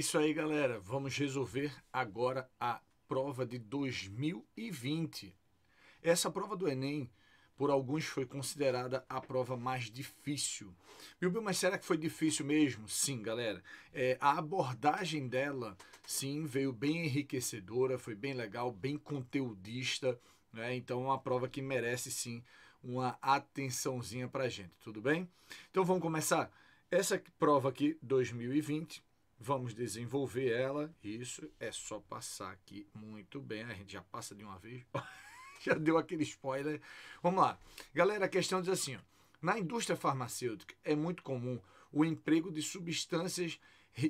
isso aí, galera. Vamos resolver agora a prova de 2020. Essa prova do Enem, por alguns, foi considerada a prova mais difícil. Bilbil, mas será que foi difícil mesmo? Sim, galera. É, a abordagem dela, sim, veio bem enriquecedora, foi bem legal, bem conteudista. Né? Então, uma prova que merece, sim, uma atençãozinha pra gente, tudo bem? Então, vamos começar? Essa prova aqui, 2020 Vamos desenvolver ela. Isso é só passar aqui muito bem. A gente já passa de uma vez. já deu aquele spoiler. Vamos lá. Galera, a questão diz assim: ó. na indústria farmacêutica é muito comum o emprego de substâncias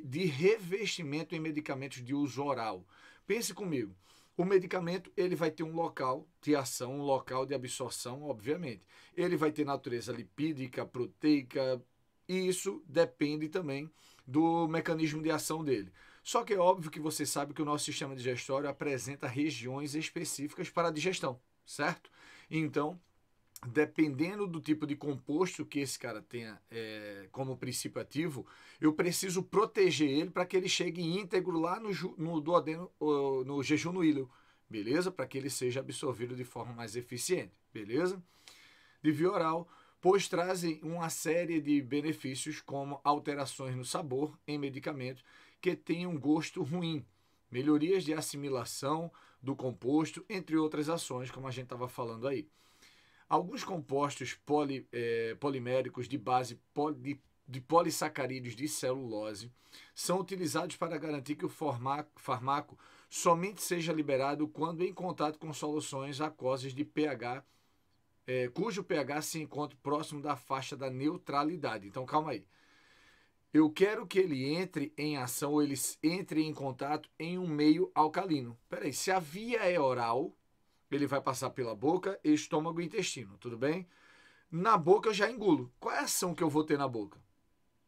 de revestimento em medicamentos de uso oral. Pense comigo. O medicamento ele vai ter um local de ação, um local de absorção, obviamente. Ele vai ter natureza lipídica, proteica, e isso depende também do mecanismo de ação dele. Só que é óbvio que você sabe que o nosso sistema digestório apresenta regiões específicas para a digestão, certo? Então, dependendo do tipo de composto que esse cara tenha é, como princípio ativo, eu preciso proteger ele para que ele chegue íntegro lá no, no duodeno, no jejum no íleo, beleza? Para que ele seja absorvido de forma mais eficiente, beleza? De via oral, pois trazem uma série de benefícios, como alterações no sabor em medicamentos que têm um gosto ruim, melhorias de assimilação do composto, entre outras ações, como a gente estava falando aí. Alguns compostos poli, é, poliméricos de base poli, de polissacarídeos de celulose são utilizados para garantir que o farmaco somente seja liberado quando em contato com soluções aquosas de pH é, cujo pH se encontra próximo da faixa da neutralidade. Então, calma aí. Eu quero que ele entre em ação, ou ele entre em contato em um meio alcalino. Peraí, se a via é oral, ele vai passar pela boca, estômago e intestino, tudo bem? Na boca eu já engulo. Qual é a ação que eu vou ter na boca?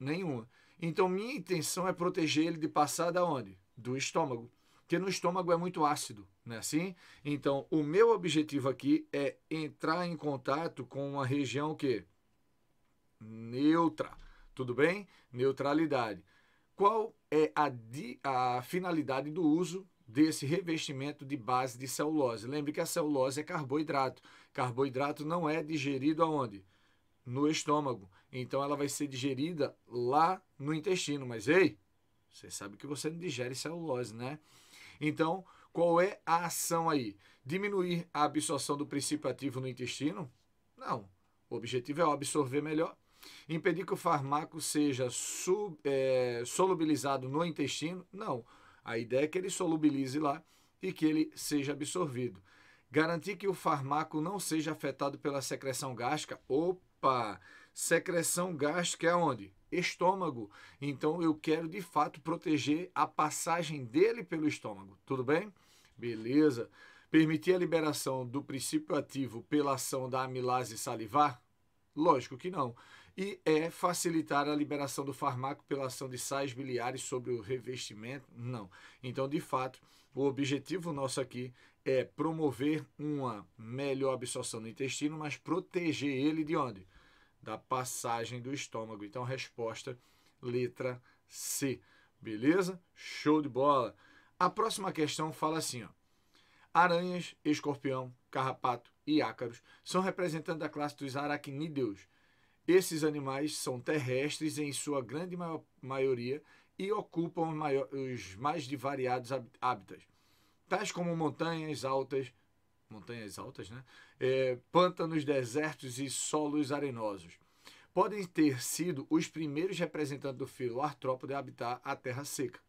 Nenhuma. Então, minha intenção é proteger ele de passar da onde? Do estômago porque no estômago é muito ácido, né? Assim, então o meu objetivo aqui é entrar em contato com uma região que neutra, tudo bem? Neutralidade. Qual é a, di, a finalidade do uso desse revestimento de base de celulose? Lembre que a celulose é carboidrato. Carboidrato não é digerido aonde? No estômago. Então ela vai ser digerida lá no intestino. Mas ei, você sabe que você não digere celulose, né? Então, qual é a ação aí? Diminuir a absorção do princípio ativo no intestino? Não. O objetivo é absorver melhor. Impedir que o fármaco seja sub, é, solubilizado no intestino? Não. A ideia é que ele solubilize lá e que ele seja absorvido. Garantir que o fármaco não seja afetado pela secreção gástrica. Opa! Secreção gástrica é onde? estômago. Então eu quero de fato proteger a passagem dele pelo estômago. Tudo bem? Beleza. Permitir a liberação do princípio ativo pela ação da amilase salivar? Lógico que não. E é facilitar a liberação do fármaco pela ação de sais biliares sobre o revestimento? Não. Então, de fato, o objetivo nosso aqui é promover uma melhor absorção no intestino, mas proteger ele de onde? da passagem do estômago. Então, resposta letra C. Beleza? Show de bola. A próxima questão fala assim, ó. Aranhas, escorpião, carrapato e ácaros são representantes da classe dos aracnídeos. Esses animais são terrestres em sua grande maior, maioria e ocupam os, maior, os mais de variados hábitats, tais como montanhas altas, montanhas altas, né? É, pântanos, desertos e solos arenosos. Podem ter sido os primeiros representantes do filo artrópode a habitar a terra seca.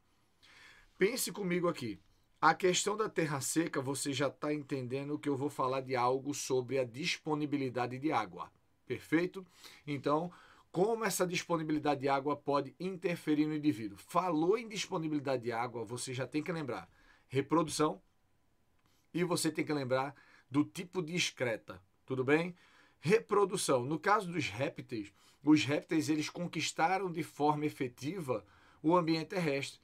Pense comigo aqui. A questão da terra seca, você já está entendendo que eu vou falar de algo sobre a disponibilidade de água. Perfeito? Então, como essa disponibilidade de água pode interferir no indivíduo? Falou em disponibilidade de água, você já tem que lembrar: reprodução, e você tem que lembrar do tipo de excreta, tudo bem? Reprodução. No caso dos répteis, os répteis eles conquistaram de forma efetiva o ambiente terrestre.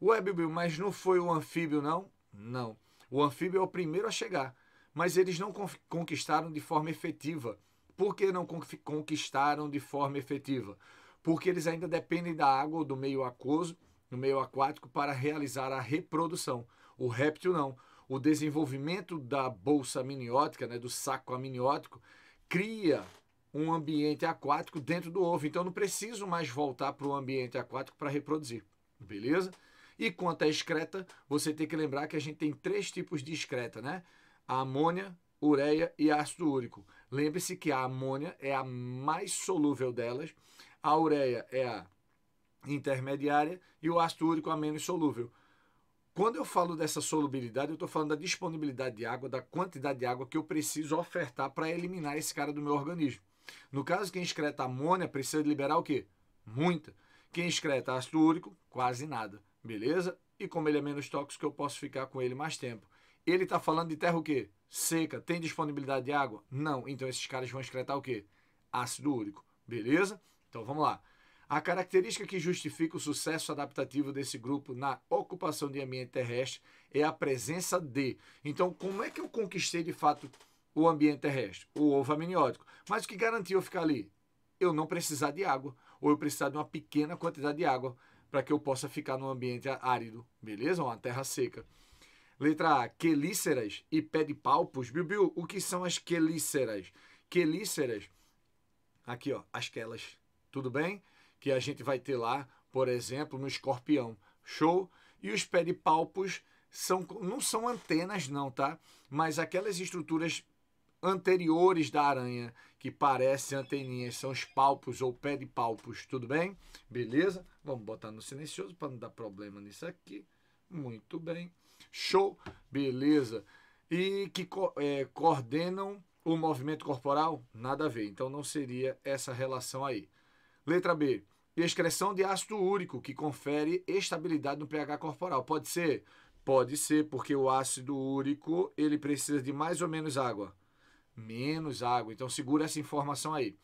O Bill, mas não foi o anfíbio, não? Não. O anfíbio é o primeiro a chegar, mas eles não conquistaram de forma efetiva. Por que não conquistaram de forma efetiva? Porque eles ainda dependem da água ou do meio aquoso, no meio aquático, para realizar a reprodução. O réptil não o desenvolvimento da bolsa amniótica, né, do saco amniótico, cria um ambiente aquático dentro do ovo. Então não preciso mais voltar para o ambiente aquático para reproduzir. Beleza? E quanto à excreta, você tem que lembrar que a gente tem três tipos de excreta, né? A amônia, ureia e ácido úrico. Lembre-se que a amônia é a mais solúvel delas, a ureia é a intermediária e o ácido úrico a menos solúvel. Quando eu falo dessa solubilidade, eu estou falando da disponibilidade de água, da quantidade de água que eu preciso ofertar para eliminar esse cara do meu organismo. No caso, quem excreta amônia precisa liberar o quê? Muita. Quem excreta ácido úrico, quase nada. Beleza? E como ele é menos tóxico, eu posso ficar com ele mais tempo. Ele está falando de terra o quê? Seca. Tem disponibilidade de água? Não. Então esses caras vão excretar o quê? Ácido úrico. Beleza? Então vamos lá. A característica que justifica o sucesso adaptativo desse grupo na ocupação de ambiente terrestre é a presença de. Então, como é que eu conquistei de fato o ambiente terrestre, o ovo amniótico? Mas o que garantiu eu ficar ali? Eu não precisar de água, ou eu precisar de uma pequena quantidade de água para que eu possa ficar num ambiente árido, beleza? Uma terra seca. Letra A, quelíceras e pedipalpos. Biu, o que são as quelíceras? Quelíceras, aqui ó, as quelas, tudo bem? que a gente vai ter lá, por exemplo, no escorpião. Show? E os pedipalpos são, não são antenas, não, tá? Mas aquelas estruturas anteriores da aranha, que parecem anteninhas, são os palpos ou palpos tudo bem? Beleza? Vamos botar no silencioso para não dar problema nisso aqui. Muito bem. Show? Beleza. E que co é, coordenam o movimento corporal? Nada a ver. Então não seria essa relação aí. Letra B. Excreção de ácido úrico, que confere estabilidade no pH corporal. Pode ser? Pode ser, porque o ácido úrico ele precisa de mais ou menos água. Menos água. Então segura essa informação aí.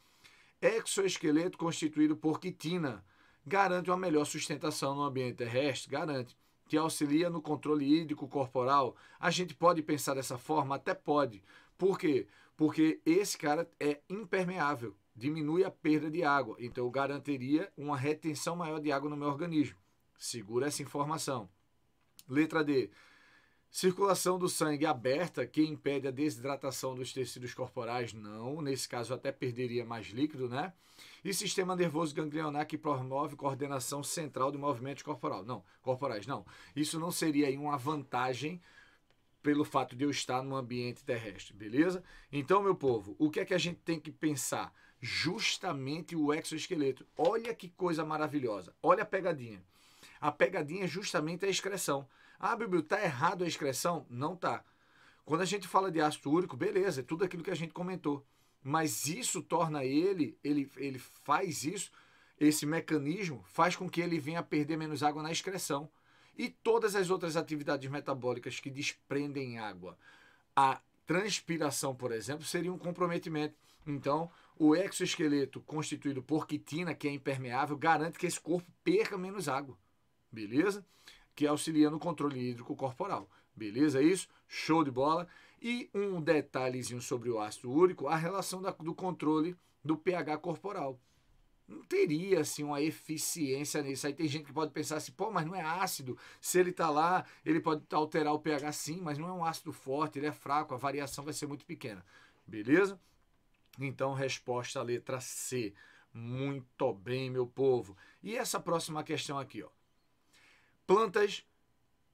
Exoesqueleto constituído por quitina garante uma melhor sustentação no ambiente terrestre, garante que auxilia no controle hídrico corporal. A gente pode pensar dessa forma, até pode. Por quê? Porque esse cara é impermeável diminui a perda de água, então eu garantiria uma retenção maior de água no meu organismo. Segura essa informação. Letra D. Circulação do sangue aberta que impede a desidratação dos tecidos corporais? Não, nesse caso até perderia mais líquido, né? E sistema nervoso ganglionar que promove coordenação central de movimentos corporal? Não, corporais, não. Isso não seria aí uma vantagem pelo fato de eu estar no ambiente terrestre, beleza? Então, meu povo, o que é que a gente tem que pensar? justamente o exoesqueleto. Olha que coisa maravilhosa. Olha a pegadinha. A pegadinha é justamente a excreção. Ah, Bibiu, tá errado a excreção? Não tá. Quando a gente fala de ácido úrico, beleza, é tudo aquilo que a gente comentou. Mas isso torna ele, ele, ele faz isso, esse mecanismo faz com que ele venha a perder menos água na excreção. E todas as outras atividades metabólicas que desprendem água. A transpiração, por exemplo, seria um comprometimento. Então, o exoesqueleto constituído por quitina, que é impermeável, garante que esse corpo perca menos água, beleza? Que auxilia no controle hídrico corporal, beleza? É isso? Show de bola! E um detalhezinho sobre o ácido úrico, a relação da, do controle do pH corporal. Não teria assim uma eficiência nisso. Aí tem gente que pode pensar assim, pô, mas não é ácido. Se ele está lá, ele pode alterar o pH sim, mas não é um ácido forte, ele é fraco, a variação vai ser muito pequena. Beleza? Então, resposta letra C. Muito bem, meu povo. E essa próxima questão aqui, ó. Plantas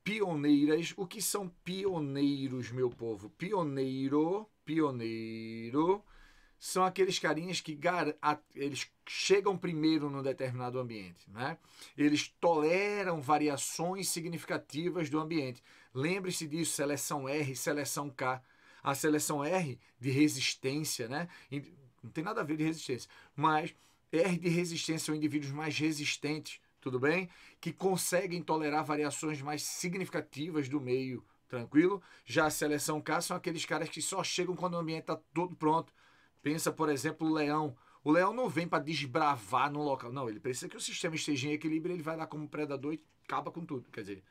pioneiras. O que são pioneiros, meu povo? Pioneiro, pioneiro são aqueles carinhas que eles chegam primeiro num determinado ambiente, né? Eles toleram variações significativas do ambiente. Lembre-se disso, seleção R, seleção K a seleção R de resistência, né? Não tem nada a ver de resistência, mas R de resistência são indivíduos mais resistentes, tudo bem? Que conseguem tolerar variações mais significativas do meio, tranquilo? Já a seleção K são aqueles caras que só chegam quando o ambiente está todo pronto. Pensa, por exemplo, o leão. O leão não vem para desbravar no local, não. Ele precisa que o sistema esteja em equilíbrio, ele vai lá como predador e acaba com tudo. Quer dizer,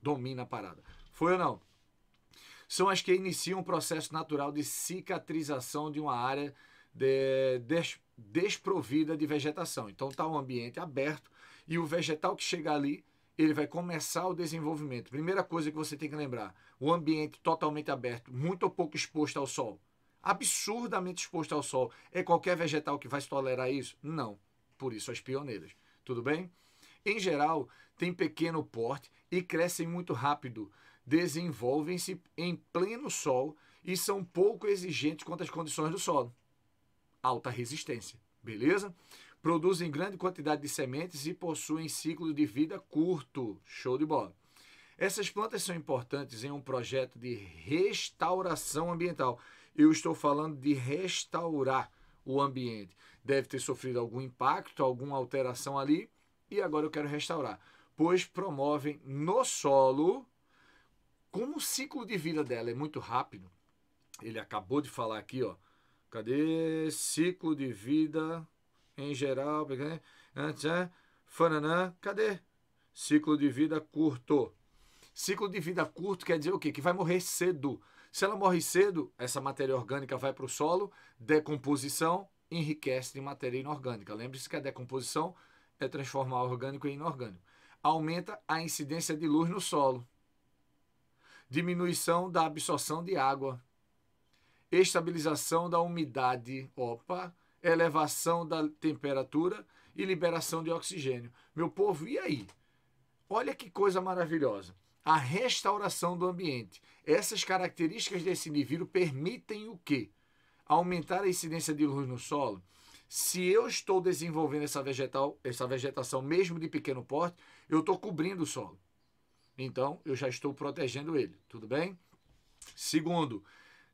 domina a parada. Foi ou não? são as que iniciam um processo natural de cicatrização de uma área de, des, desprovida de vegetação. Então está um ambiente aberto e o vegetal que chega ali ele vai começar o desenvolvimento. Primeira coisa que você tem que lembrar: o ambiente totalmente aberto, muito ou pouco exposto ao sol. Absurdamente exposto ao sol. É qualquer vegetal que vai se tolerar isso? Não. Por isso as pioneiras. Tudo bem? Em geral, tem pequeno porte e crescem muito rápido desenvolvem-se em pleno sol e são pouco exigentes quanto às condições do solo. Alta resistência, beleza? Produzem grande quantidade de sementes e possuem ciclo de vida curto. Show de bola. Essas plantas são importantes em um projeto de restauração ambiental. Eu estou falando de restaurar o ambiente. Deve ter sofrido algum impacto, alguma alteração ali, e agora eu quero restaurar, pois promovem no solo como o ciclo de vida dela é muito rápido, ele acabou de falar aqui, ó. Cadê ciclo de vida em geral? Né? Né? Fananã, cadê? Ciclo de vida curto. Ciclo de vida curto quer dizer o quê? Que vai morrer cedo. Se ela morre cedo, essa matéria orgânica vai para o solo, decomposição, enriquece de matéria inorgânica. Lembre-se que a decomposição é transformar orgânico em inorgânico. Aumenta a incidência de luz no solo diminuição da absorção de água, estabilização da umidade, opa, elevação da temperatura e liberação de oxigênio. Meu povo, e aí? Olha que coisa maravilhosa. A restauração do ambiente. Essas características desse indivíduo permitem o quê? Aumentar a incidência de luz no solo. Se eu estou desenvolvendo essa, vegetal, essa vegetação, mesmo de pequeno porte, eu estou cobrindo o solo. Então, eu já estou protegendo ele, tudo bem? Segundo,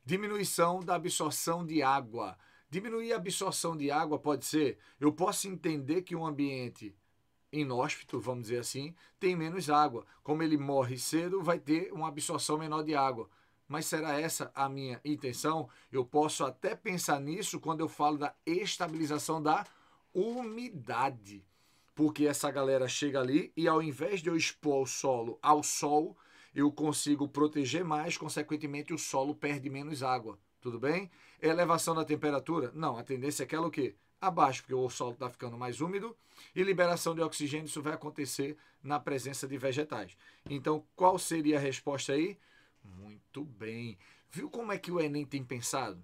diminuição da absorção de água. Diminuir a absorção de água pode ser, eu posso entender que um ambiente inóspito, vamos dizer assim, tem menos água. Como ele morre cedo, vai ter uma absorção menor de água. Mas será essa a minha intenção? Eu posso até pensar nisso quando eu falo da estabilização da umidade porque essa galera chega ali e ao invés de eu expor o solo ao sol, eu consigo proteger mais, consequentemente o solo perde menos água. Tudo bem? Elevação da temperatura? Não, a tendência é aquela o quê? Abaixo, porque o solo está ficando mais úmido e liberação de oxigênio, isso vai acontecer na presença de vegetais. Então, qual seria a resposta aí? Muito bem. Viu como é que o Enem tem pensado?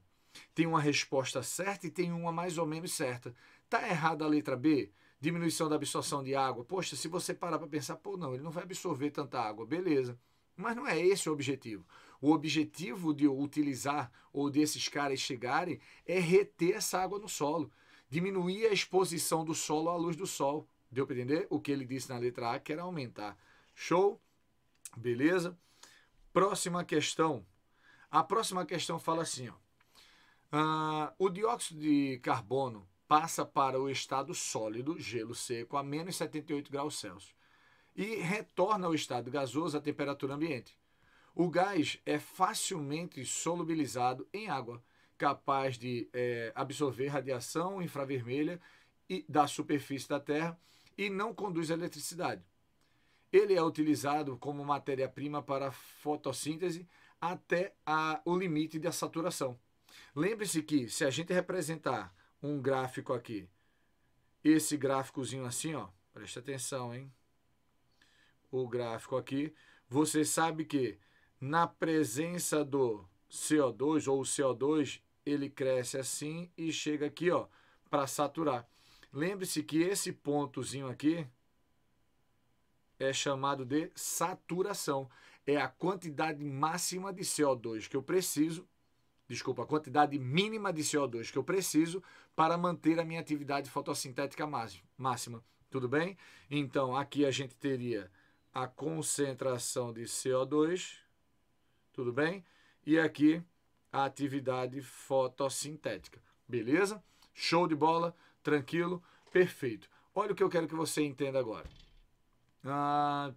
Tem uma resposta certa e tem uma mais ou menos certa. Tá errada a letra B? diminuição da absorção de água. Poxa, se você parar para pensar, pô, não, ele não vai absorver tanta água, beleza. Mas não é esse o objetivo. O objetivo de utilizar ou desses caras chegarem é reter essa água no solo, diminuir a exposição do solo à luz do sol. Deu para entender o que ele disse na letra A, que era aumentar. Show? Beleza? Próxima questão. A próxima questão fala assim: ó. Ah, o dióxido de carbono passa para o estado sólido, gelo seco, a menos 78 graus Celsius, e retorna ao estado gasoso à temperatura ambiente. O gás é facilmente solubilizado em água, capaz de é, absorver radiação infravermelha e, da superfície da Terra e não conduz eletricidade. Ele é utilizado como matéria-prima para fotossíntese até a, o limite da saturação. Lembre-se que, se a gente representar um gráfico aqui. Esse gráficozinho assim, ó, presta atenção, hein? O gráfico aqui, você sabe que na presença do CO2 ou o CO2, ele cresce assim e chega aqui, ó, para saturar. Lembre-se que esse pontozinho aqui é chamado de saturação. É a quantidade máxima de CO2 que eu preciso desculpa, a quantidade mínima de CO2 que eu preciso para manter a minha atividade fotossintética máxima. Tudo bem? Então, aqui a gente teria a concentração de CO2, tudo bem? E aqui a atividade fotossintética. Beleza? Show de bola, tranquilo, perfeito. Olha o que eu quero que você entenda agora. Ah,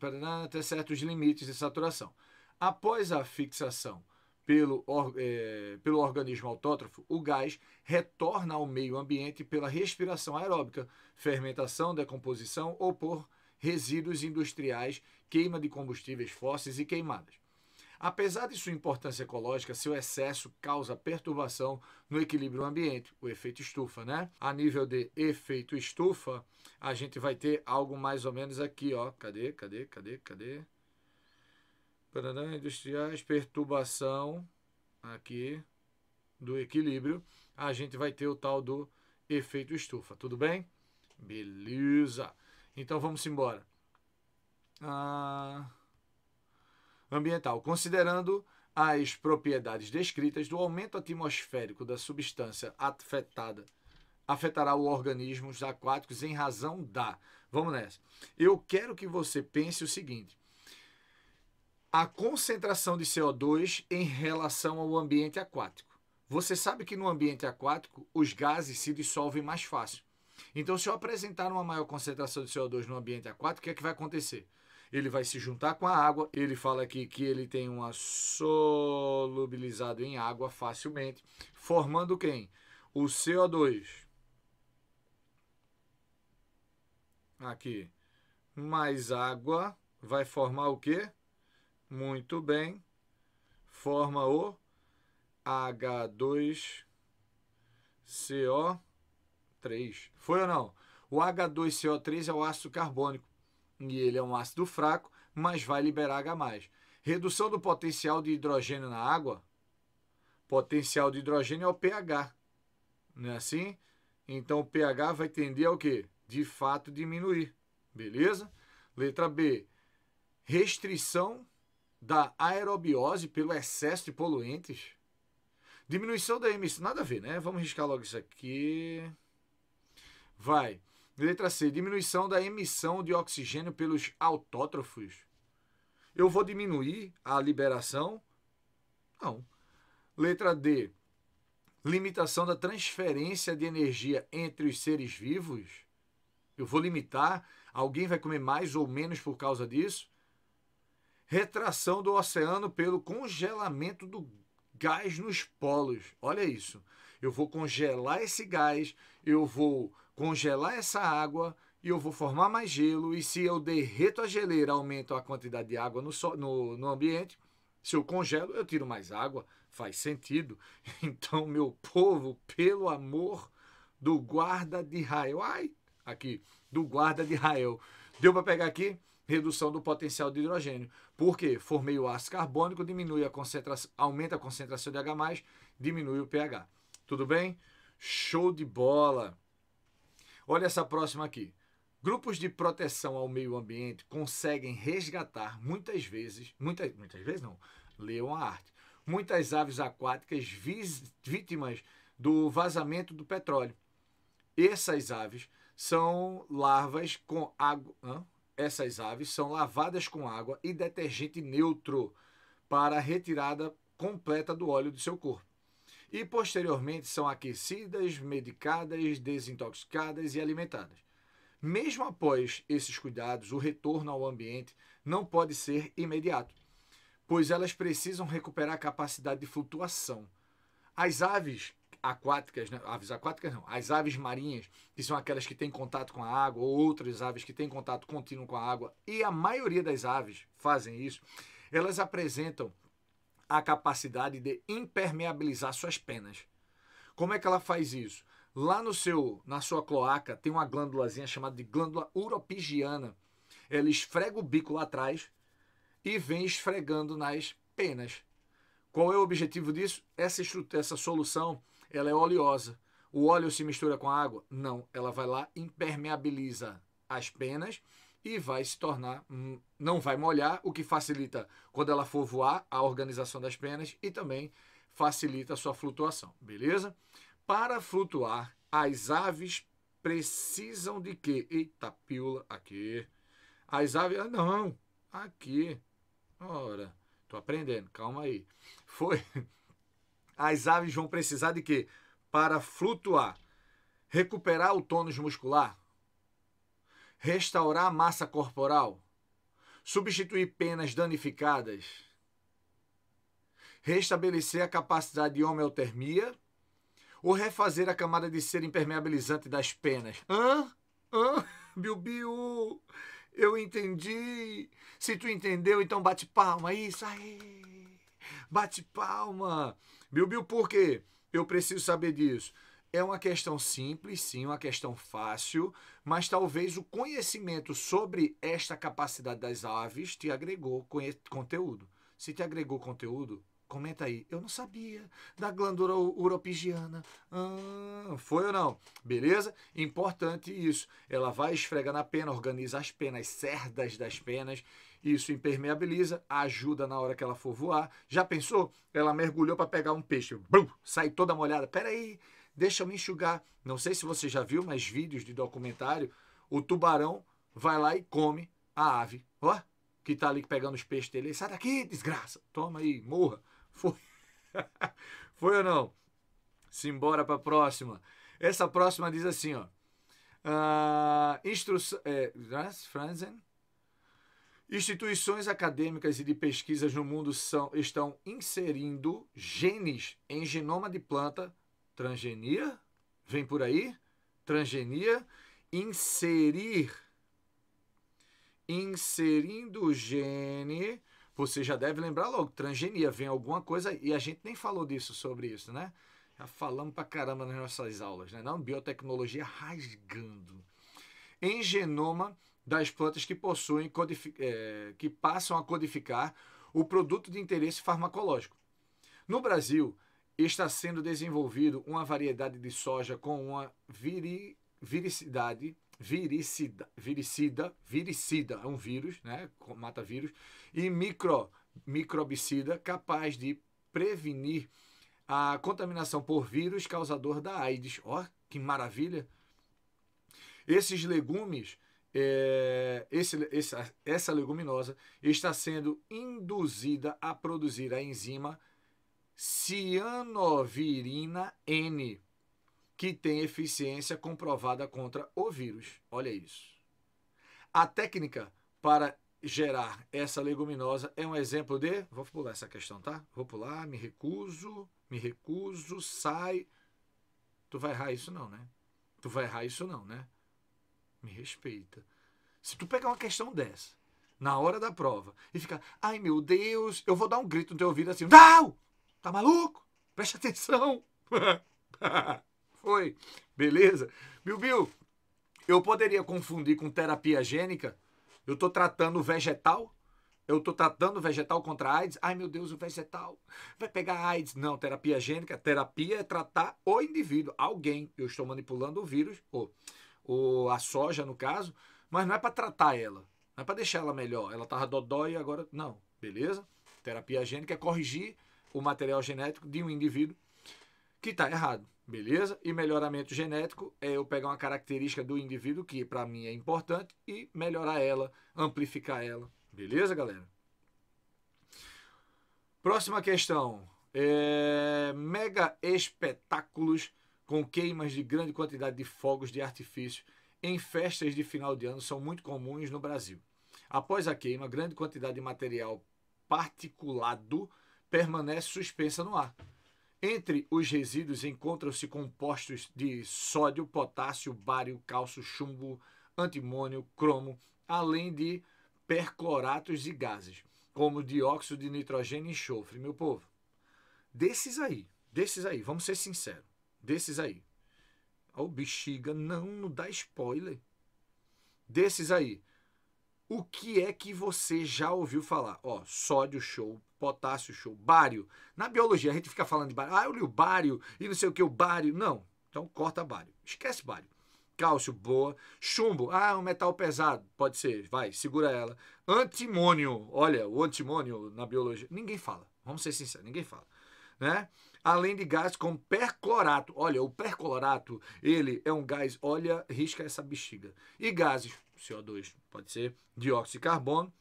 até certos limites de saturação. Após a fixação pelo, é, pelo organismo autótrofo, o gás retorna ao meio ambiente pela respiração aeróbica, fermentação, decomposição ou por resíduos industriais, queima de combustíveis fósseis e queimadas. Apesar de sua importância ecológica, seu excesso causa perturbação no equilíbrio ambiente, o efeito estufa, né? A nível de efeito estufa, a gente vai ter algo mais ou menos aqui, ó. Cadê? Cadê? Cadê? Cadê? Paraná, industriais, perturbação aqui do equilíbrio. A gente vai ter o tal do efeito estufa, tudo bem? Beleza. Então vamos embora. Ah, ambiental. Considerando as propriedades descritas do aumento atmosférico da substância afetada, afetará o organismo aquáticos em razão da. Vamos nessa. Eu quero que você pense o seguinte: a concentração de CO2 em relação ao ambiente aquático. Você sabe que no ambiente aquático os gases se dissolvem mais fácil. Então, se eu apresentar uma maior concentração de CO2 no ambiente aquático, o que é que vai acontecer? Ele vai se juntar com a água, ele fala aqui que ele tem uma solubilizado em água facilmente, formando quem? O CO2. Aqui. Mais água vai formar o quê? Muito bem. Forma o H2CO3. Foi ou não? O H2CO3 é o ácido carbônico e ele é um ácido fraco, mas vai liberar H+. Redução do potencial de hidrogênio na água. Potencial de hidrogênio é o pH. Não é assim? Então o pH vai tender ao quê? De fato diminuir. Beleza? Letra B. Restrição da aerobiose pelo excesso de poluentes. Diminuição da emissão. Nada a ver, né? Vamos riscar logo isso aqui. Vai. Letra C. Diminuição da emissão de oxigênio pelos autótrofos. Eu vou diminuir a liberação? Não. Letra D. Limitação da transferência de energia entre os seres vivos. Eu vou limitar. Alguém vai comer mais ou menos por causa disso? Retração do oceano pelo congelamento do gás nos polos. Olha isso. Eu vou congelar esse gás, eu vou congelar essa água e eu vou formar mais gelo. E se eu derreto a geleira, aumento a quantidade de água no, so, no, no ambiente. Se eu congelo, eu tiro mais água. Faz sentido. Então, meu povo, pelo amor do guarda de Israel. Ai, aqui, do guarda de Israel. Deu para pegar aqui? redução do potencial de hidrogênio. Por quê? Formei o ácido carbônico, diminui a concentração, aumenta a concentração de H+, diminui o pH. Tudo bem? Show de bola! Olha essa próxima aqui. Grupos de proteção ao meio ambiente conseguem resgatar muitas vezes, muitas, muitas vezes não, leiam a arte, muitas aves aquáticas vítimas do vazamento do petróleo. Essas aves são larvas com água. Hã? Essas aves são lavadas com água e detergente neutro para a retirada completa do óleo do seu corpo. E posteriormente são aquecidas, medicadas, desintoxicadas e alimentadas. Mesmo após esses cuidados, o retorno ao ambiente não pode ser imediato, pois elas precisam recuperar a capacidade de flutuação. As aves aquáticas, né? aves aquáticas não, as aves marinhas, que são aquelas que têm contato com a água, ou outras aves que têm contato contínuo com a água, e a maioria das aves fazem isso, elas apresentam a capacidade de impermeabilizar suas penas. Como é que ela faz isso? Lá no seu, na sua cloaca tem uma glândulazinha chamada de glândula uropigiana. Ela esfrega o bico lá atrás e vem esfregando nas penas. Qual é o objetivo disso? Essa, essa solução ela é oleosa. O óleo se mistura com a água? Não, ela vai lá, impermeabiliza as penas e vai se tornar, não vai molhar, o que facilita quando ela for voar a organização das penas e também facilita a sua flutuação, beleza? Para flutuar, as aves precisam de quê? Eita, pílula aqui. As aves, ah, não, aqui. Ora, tô aprendendo, calma aí. Foi as aves vão precisar de quê? Para flutuar, recuperar o tônus muscular, restaurar a massa corporal, substituir penas danificadas, restabelecer a capacidade de homeotermia ou refazer a camada de ser impermeabilizante das penas. Hã? Hã? Biu, biu. Eu entendi. Se tu entendeu, então bate palma. Isso aí. Bate palma. Bilbil, por quê? Eu preciso saber disso. É uma questão simples, sim, uma questão fácil, mas talvez o conhecimento sobre esta capacidade das aves te agregou conteúdo. Se te agregou conteúdo, comenta aí. Eu não sabia da glândula uropigiana. Ah, foi ou não? Beleza? Importante isso. Ela vai esfrega na pena, organiza as penas, cerdas das penas isso impermeabiliza, ajuda na hora que ela for voar. Já pensou? Ela mergulhou para pegar um peixe, brum, sai toda molhada. Peraí, deixa eu me enxugar. Não sei se você já viu, mas vídeos de documentário, o tubarão vai lá e come a ave. Ó, que está ali pegando os peixes dele. Sai daqui, desgraça. Toma aí, morra. Foi. Foi ou não? Simbora para a próxima. Essa próxima diz assim, ó. Uh, ah, instrução... É, Instituições acadêmicas e de pesquisas no mundo são, estão inserindo genes em genoma de planta. Transgenia? Vem por aí? Transgenia? Inserir. Inserindo o gene. Você já deve lembrar logo, transgenia, vem alguma coisa, e a gente nem falou disso sobre isso, né? Já falamos pra caramba nas nossas aulas, né? Não, biotecnologia rasgando. Em genoma das plantas que possuem é, que passam a codificar o produto de interesse farmacológico. No Brasil, está sendo desenvolvido uma variedade de soja com uma viri, viricidade viricida, viricida, viricida, é um vírus, né, mata vírus, e micro, microbicida capaz de prevenir a contaminação por vírus causador da AIDS. Ó, oh, que maravilha! Esses legumes é, esse, essa, essa leguminosa está sendo induzida a produzir a enzima cianovirina N, que tem eficiência comprovada contra o vírus. Olha isso. A técnica para gerar essa leguminosa é um exemplo de. Vou pular essa questão, tá? Vou pular, me recuso, me recuso, sai. Tu vai errar isso não, né? Tu vai errar isso não, né? me respeita. Se tu pegar uma questão dessa, na hora da prova, e ficar, ai meu Deus, eu vou dar um grito no teu ouvido assim, não! Tá maluco? Presta atenção! Foi, beleza? Bilbil, Bill, eu poderia confundir com terapia gênica? Eu tô tratando vegetal? Eu tô tratando vegetal contra AIDS? Ai meu Deus, o vegetal vai pegar AIDS? Não, terapia gênica, terapia é tratar o indivíduo, alguém. Eu estou manipulando o vírus, ou. Oh ou a soja, no caso, mas não é para tratar ela, não é para deixar ela melhor. Ela estava dodói e agora. Não, beleza? Terapia gênica é corrigir o material genético de um indivíduo que está errado, beleza? E melhoramento genético é eu pegar uma característica do indivíduo que para mim é importante e melhorar ela, amplificar ela, beleza, galera? Próxima questão. É, mega espetáculos com queimas de grande quantidade de fogos de artifício em festas de final de ano são muito comuns no Brasil. Após a queima, grande quantidade de material particulado permanece suspensa no ar. Entre os resíduos encontram-se compostos de sódio, potássio, bário, cálcio, chumbo, antimônio, cromo, além de percloratos e gases, como dióxido de nitrogênio e enxofre, meu povo. Desses aí, desses aí, vamos ser sinceros. Desses aí. Ô, oh, bexiga, não, não dá spoiler. Desses aí. O que é que você já ouviu falar? Ó, sódio show, potássio show, bário. Na biologia a gente fica falando de bário. Ah, eu li o bário e não sei o que, o bário. Não, então corta bário. Esquece bário. Cálcio, boa. Chumbo, ah, um metal pesado. Pode ser, vai, segura ela. Antimônio, olha, o antimônio na biologia. Ninguém fala, vamos ser sinceros, ninguém fala. Né? além de gás com perclorato. Olha, o perclorato, ele é um gás, olha, risca essa bexiga. E gases, CO2, pode ser dióxido de carbono,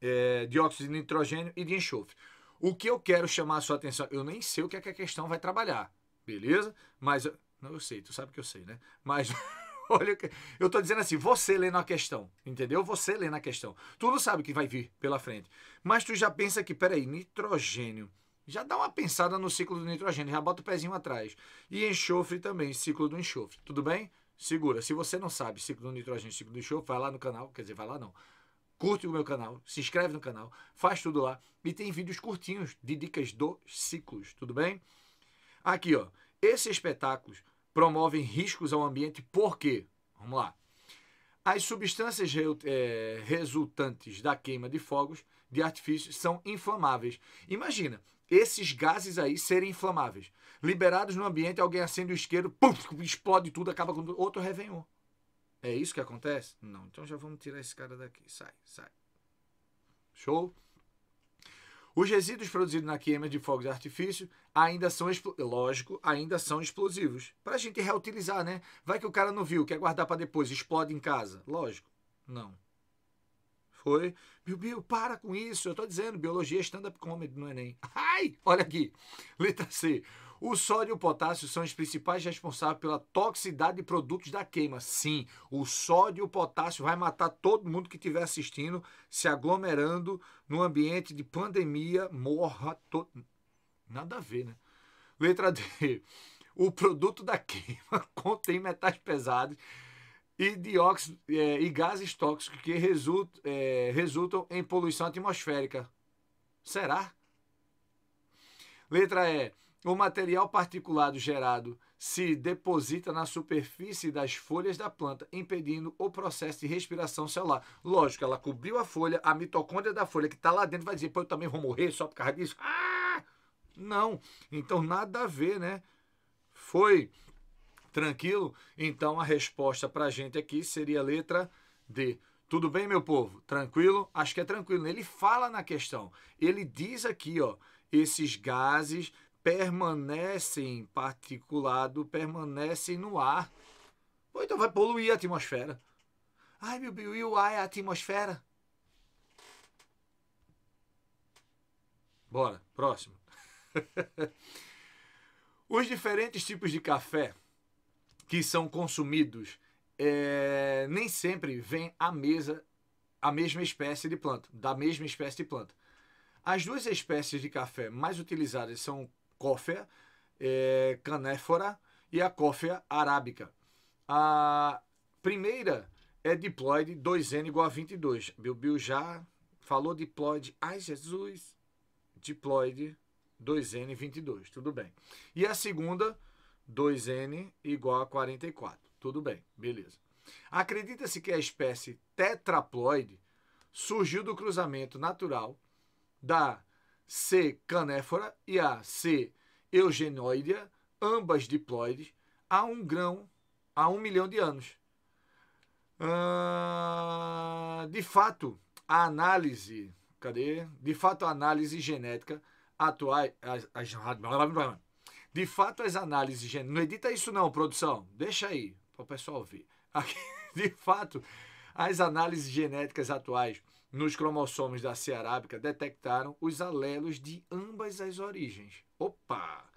é, dióxido de nitrogênio e de enxofre. O que eu quero chamar a sua atenção, eu nem sei o que, é que a questão vai trabalhar, beleza? Mas, não, eu sei, tu sabe que eu sei, né? Mas... Olha, eu tô dizendo assim, você lendo a questão, entendeu? Você lendo a questão. Tu não sabe o que vai vir pela frente. Mas tu já pensa que, peraí, nitrogênio, já dá uma pensada no ciclo do nitrogênio, já bota o pezinho atrás. E enxofre também, ciclo do enxofre. Tudo bem? Segura. Se você não sabe ciclo do nitrogênio, ciclo do enxofre, vai lá no canal, quer dizer, vai lá não. Curte o meu canal, se inscreve no canal, faz tudo lá. E tem vídeos curtinhos de dicas dos ciclos, tudo bem? Aqui, ó. Esses espetáculos promovem riscos ao ambiente porque, vamos lá, as substâncias re, é, resultantes da queima de fogos de artifício são inflamáveis. Imagina, esses gases aí serem inflamáveis. Liberados no ambiente, alguém acende o isqueiro, puf, explode tudo, acaba com outro Réveillon. É isso que acontece? Não, então já vamos tirar esse cara daqui. Sai, sai. Show? Os resíduos produzidos na queima de fogos de artifício ainda são, lógico, ainda são explosivos. Para a gente reutilizar, né? Vai que o cara não viu, quer guardar para depois, explode em casa. Lógico, não. Foi. Meu Bill, para com isso. Eu estou dizendo, biologia é stand-up comedy no Enem. É Ai! Olha aqui. Letra C. O sódio e o potássio são os principais responsáveis pela toxicidade de produtos da queima. Sim, o sódio e o potássio vai matar todo mundo que estiver assistindo, se aglomerando num ambiente de pandemia, morra todo. Nada a ver, né? Letra D. O produto da queima contém metais pesados e, dióxido, é, e gases tóxicos que resultam, é, resultam em poluição atmosférica. Será? Letra E. O material particulado gerado se deposita na superfície das folhas da planta, impedindo o processo de respiração celular. Lógico, ela cobriu a folha, a mitocôndria da folha que está lá dentro vai dizer, pô, eu também vou morrer só por causa disso? Ah! Não. Então, nada a ver, né? Foi. Tranquilo? Então a resposta para a gente aqui seria a letra D. Tudo bem, meu povo? Tranquilo? Acho que é tranquilo. Né? Ele fala na questão. Ele diz aqui, ó, esses gases permanecem particulado, permanecem no ar. Ou então vai poluir a atmosfera. Ai, meu Deus, e o ar é a atmosfera? Bora, próximo. Os diferentes tipos de café que são consumidos é, nem sempre vem à mesa a mesma espécie de planta, da mesma espécie de planta. As duas espécies de café mais utilizadas são Coffea é, canéfora e a Coffea arábica. A primeira é diploide 2N igual a 22. Bill já falou diploide. Ai, Jesus! Diploide 2N22, tudo bem. E a segunda 2n igual a 44. Tudo bem, beleza. Acredita-se que a espécie tetraploide surgiu do cruzamento natural da C. canéfora e a C. eugenoidea, ambas diploides, há um grão, há um milhão de anos. Ah, de fato, a análise, cadê? De fato, a análise genética atual, as, as, de fato, as análises Não edita isso não, produção. Deixa aí para o pessoal ver. Aqui, de fato, as análises genéticas atuais nos cromossomos da cearábica detectaram os alelos de ambas as origens. Opa!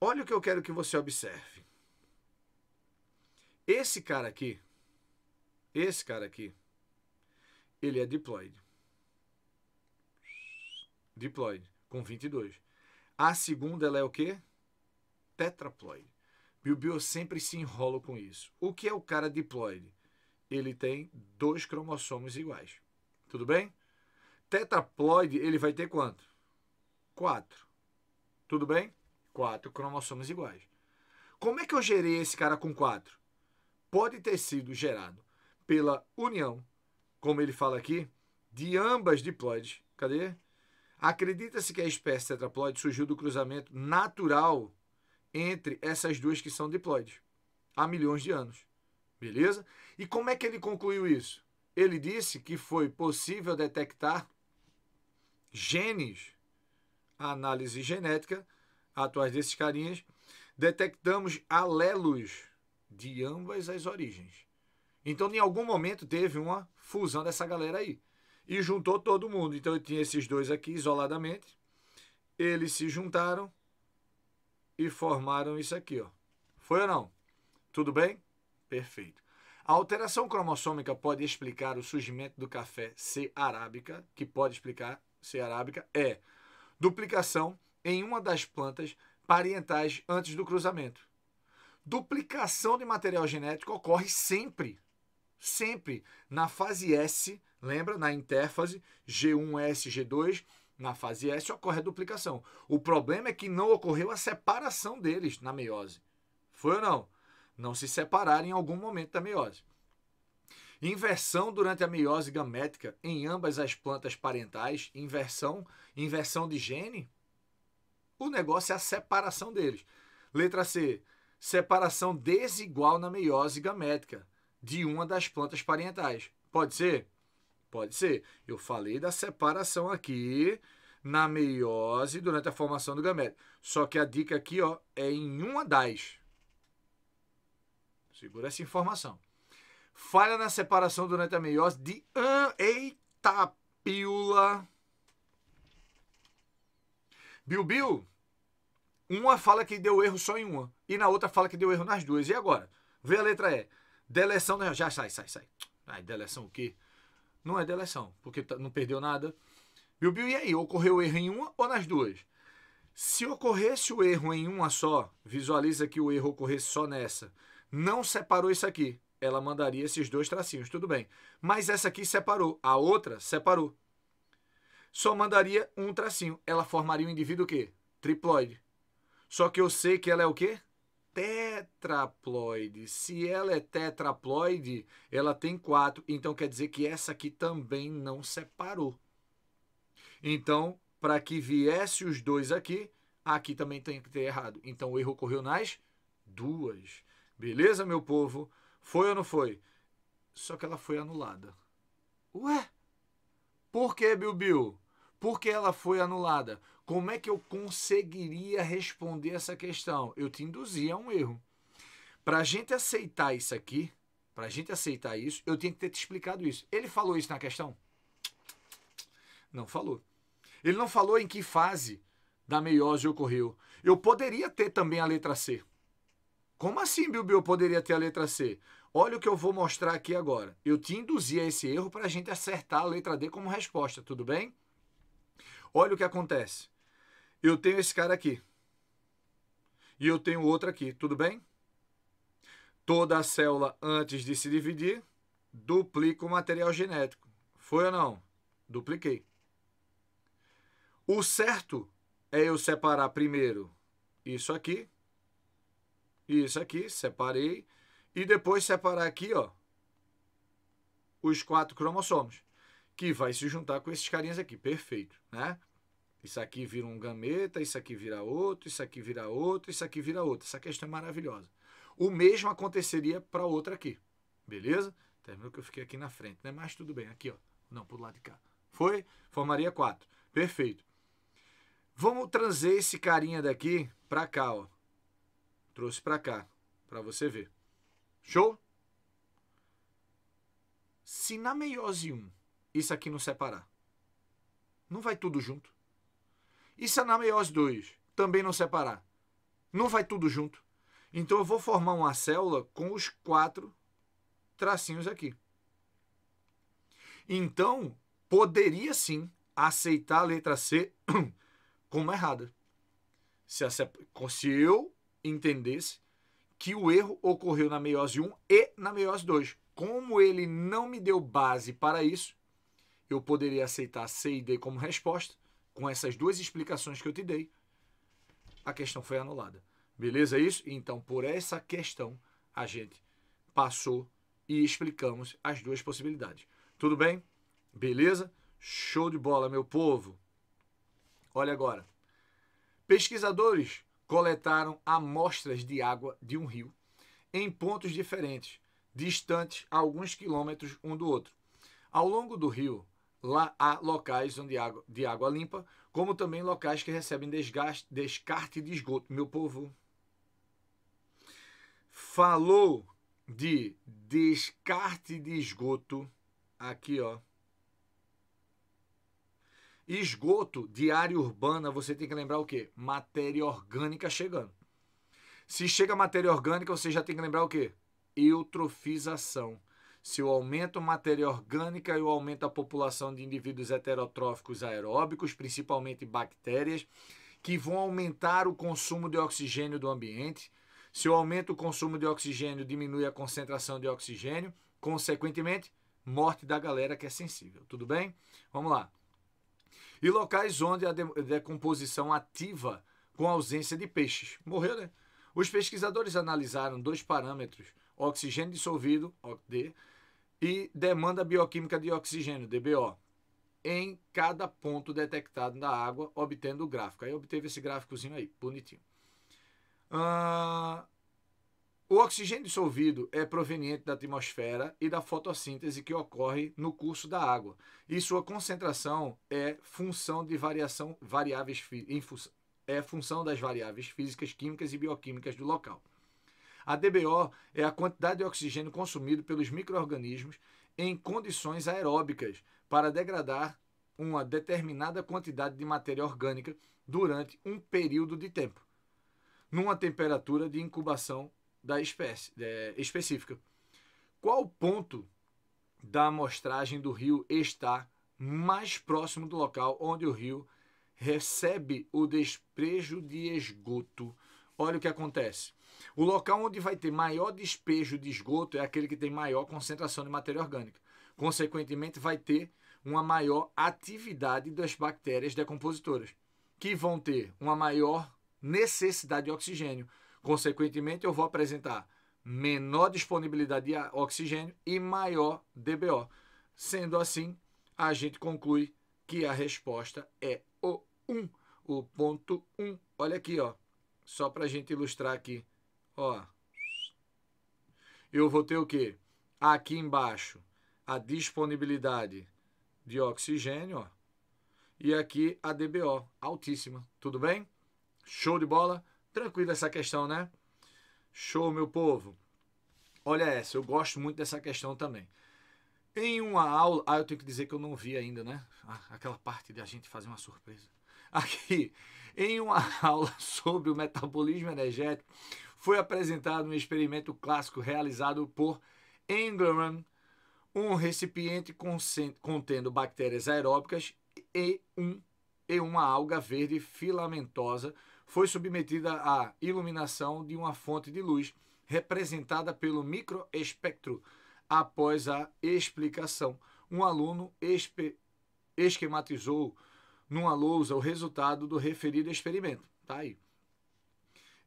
Olha o que eu quero que você observe. Esse cara aqui, esse cara aqui, ele é diploide. Diploide, com 22. A segunda, ela é o quê? tetraploide. Bilbio sempre se enrola com isso. O que é o cara diploide? Ele tem dois cromossomos iguais. Tudo bem? Tetraploide, ele vai ter quanto? Quatro. Tudo bem? Quatro cromossomos iguais. Como é que eu gerei esse cara com quatro? Pode ter sido gerado pela união, como ele fala aqui, de ambas diploides. Cadê? Acredita-se que a espécie tetraploide surgiu do cruzamento natural entre essas duas que são diploides há milhões de anos. Beleza? E como é que ele concluiu isso? Ele disse que foi possível detectar genes, análise genética, atuais desses carinhas, detectamos alelos de ambas as origens. Então, em algum momento, teve uma fusão dessa galera aí. E juntou todo mundo. Então, eu tinha esses dois aqui isoladamente. Eles se juntaram e formaram isso aqui, ó. Foi ou não? Tudo bem? Perfeito. A alteração cromossômica pode explicar o surgimento do café C arábica, que pode explicar C arábica é duplicação em uma das plantas parentais antes do cruzamento. Duplicação de material genético ocorre sempre, sempre na fase S, lembra? Na interfase G1S, G2, na fase S ocorre a duplicação. O problema é que não ocorreu a separação deles na meiose. Foi ou não? Não se separaram em algum momento da meiose. Inversão durante a meiose gamética em ambas as plantas parentais, inversão, inversão de gene. O negócio é a separação deles. Letra C. Separação desigual na meiose gamética de uma das plantas parentais. Pode ser? Pode ser. Eu falei da separação aqui na meiose durante a formação do gameto. Só que a dica aqui ó, é em uma das. Segura essa informação. Falha na separação durante a meiose de an... Eita, pílula. Bilbil, uma fala que deu erro só em uma. E na outra fala que deu erro nas duas. E agora? Vê a letra E. Deleção... Né? Já sai, sai, sai. Ai, deleção o quê? não é deleção, porque tá, não perdeu nada. Bill Bill, e aí? Ocorreu o erro em uma ou nas duas? Se ocorresse o erro em uma só, visualiza que o erro ocorresse só nessa. Não separou isso aqui. Ela mandaria esses dois tracinhos, tudo bem. Mas essa aqui separou, a outra separou. Só mandaria um tracinho. Ela formaria um indivíduo o quê? Triploide. Só que eu sei que ela é o quê? tetraploide. Se ela é tetraploide, ela tem quatro. Então quer dizer que essa aqui também não separou. Então, para que viesse os dois aqui, aqui também tem que ter errado. Então o erro ocorreu nas duas. Beleza, meu povo? Foi ou não foi? Só que ela foi anulada. Ué? Por que, Bilbil? porque ela foi anulada. Como é que eu conseguiria responder essa questão? Eu te induzia a um erro. Para a gente aceitar isso aqui, para a gente aceitar isso, eu tinha que ter te explicado isso. Ele falou isso na questão? Não falou. Ele não falou em que fase da meiose ocorreu. Eu poderia ter também a letra C. Como assim, Bilbi, eu poderia ter a letra C? Olha o que eu vou mostrar aqui agora. Eu te induzi a esse erro para a gente acertar a letra D como resposta, tudo bem? Olha o que acontece. Eu tenho esse cara aqui. E eu tenho outro aqui, tudo bem? Toda a célula, antes de se dividir, duplica o material genético. Foi ou não? Dupliquei. O certo é eu separar primeiro isso aqui, isso aqui, separei, e depois separar aqui, ó, os quatro cromossomos que vai se juntar com esses carinhas aqui. Perfeito, né? Isso aqui vira um gameta, isso aqui vira outro, isso aqui vira outro, isso aqui vira outro. Essa questão é maravilhosa. O mesmo aconteceria para outra aqui. Beleza? Terminou que eu fiquei aqui na frente, né? Mas tudo bem, aqui, ó. Não, pro lado de cá. Foi? Formaria 4. Perfeito. Vamos trazer esse carinha daqui para cá, ó. Trouxe para cá, para você ver. Show? Se na meiose 1 isso aqui não separar. Não vai tudo junto. E se é anameiose 2 também não separar? Não vai tudo junto. Então eu vou formar uma célula com os quatro tracinhos aqui. Então, poderia sim aceitar a letra C como errada. Se, eu entendesse que o erro ocorreu na meiose 1 e na meiose 2. Como ele não me deu base para isso, eu poderia aceitar C e D como resposta, com essas duas explicações que eu te dei, a questão foi anulada. Beleza é isso? Então, por essa questão, a gente passou e explicamos as duas possibilidades. Tudo bem? Beleza? Show de bola, meu povo! Olha agora. Pesquisadores coletaram amostras de água de um rio em pontos diferentes, distantes a alguns quilômetros um do outro. Ao longo do rio, lá há locais onde água, de água limpa, como também locais que recebem desgaste, descarte de esgoto. Meu povo, falou de descarte de esgoto aqui, ó. Esgoto de área urbana, você tem que lembrar o quê? Matéria orgânica chegando. Se chega matéria orgânica, você já tem que lembrar o quê? Eutrofização se o aumento da matéria orgânica e o aumento da população de indivíduos heterotróficos aeróbicos, principalmente bactérias, que vão aumentar o consumo de oxigênio do ambiente. Se o aumento do consumo de oxigênio, diminui a concentração de oxigênio, consequentemente, morte da galera que é sensível. Tudo bem? Vamos lá. E locais onde a decomposição ativa com ausência de peixes. Morreu, né? Os pesquisadores analisaram dois parâmetros: oxigênio dissolvido, OD, e demanda bioquímica de oxigênio, DBO, em cada ponto detectado na água, obtendo o gráfico. Aí obteve esse gráficozinho aí, bonitinho. Ah, o oxigênio dissolvido é proveniente da atmosfera e da fotossíntese que ocorre no curso da água. E sua concentração é função de variação variáveis em, é função das variáveis físicas, químicas e bioquímicas do local. A DBO é a quantidade de oxigênio consumido pelos micro-organismos em condições aeróbicas para degradar uma determinada quantidade de matéria orgânica durante um período de tempo, numa temperatura de incubação da espécie é, específica. Qual ponto da amostragem do rio está mais próximo do local onde o rio recebe o desprejo de esgoto? Olha o que acontece. O local onde vai ter maior despejo de esgoto é aquele que tem maior concentração de matéria orgânica. Consequentemente, vai ter uma maior atividade das bactérias decompositoras, que vão ter uma maior necessidade de oxigênio. Consequentemente, eu vou apresentar menor disponibilidade de oxigênio e maior DBO. Sendo assim, a gente conclui que a resposta é o 1, o ponto 1. Olha aqui, ó, só para a gente ilustrar aqui Ó. Eu vou ter o quê? Aqui embaixo, a disponibilidade de oxigênio, ó. E aqui a DBO, altíssima. Tudo bem? Show de bola? Tranquila essa questão, né? Show, meu povo. Olha essa, eu gosto muito dessa questão também. Em uma aula. Ah, eu tenho que dizer que eu não vi ainda, né? Ah, aquela parte de a gente fazer uma surpresa. Aqui, em uma aula sobre o metabolismo energético, foi apresentado um experimento clássico realizado por Engelmann, um recipiente contendo bactérias aeróbicas e, um, e uma alga verde filamentosa foi submetida à iluminação de uma fonte de luz representada pelo microespectro. Após a explicação, um aluno esquematizou numa lousa o resultado do referido experimento. Tá aí.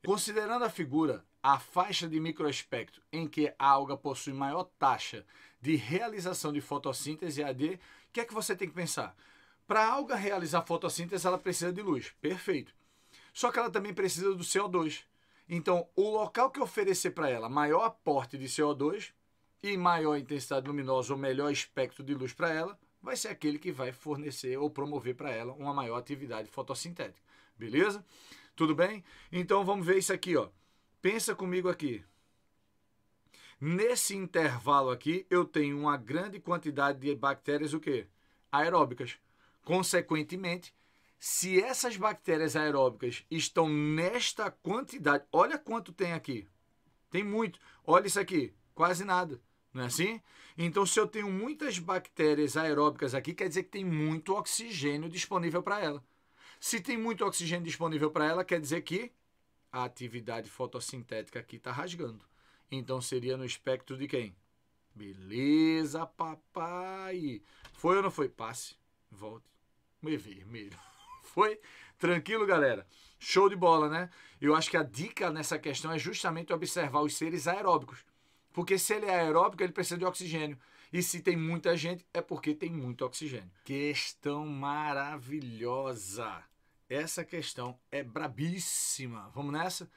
Considerando a figura, a faixa de microespectro em que a alga possui maior taxa de realização de fotossíntese é AD, o que é que você tem que pensar? Para a alga realizar fotossíntese, ela precisa de luz, perfeito. Só que ela também precisa do CO2. Então, o local que oferecer para ela maior aporte de CO2 e maior intensidade luminosa ou melhor espectro de luz para ela, vai ser aquele que vai fornecer ou promover para ela uma maior atividade fotossintética. Beleza? Tudo bem? Então vamos ver isso aqui, ó. Pensa comigo aqui. Nesse intervalo aqui, eu tenho uma grande quantidade de bactérias o quê? aeróbicas. Consequentemente, se essas bactérias aeróbicas estão nesta quantidade, olha quanto tem aqui. Tem muito. Olha isso aqui, quase nada. Não é assim? Então, se eu tenho muitas bactérias aeróbicas aqui, quer dizer que tem muito oxigênio disponível para ela. Se tem muito oxigênio disponível para ela, quer dizer que a atividade fotossintética aqui está rasgando. Então seria no espectro de quem? Beleza, papai. Foi ou não foi? Passe. Volte. Me vermelho. Foi? Tranquilo, galera. Show de bola, né? Eu acho que a dica nessa questão é justamente observar os seres aeróbicos. Porque se ele é aeróbico, ele precisa de oxigênio. E se tem muita gente, é porque tem muito oxigênio. Questão maravilhosa. Essa questão é brabíssima. Vamos nessa?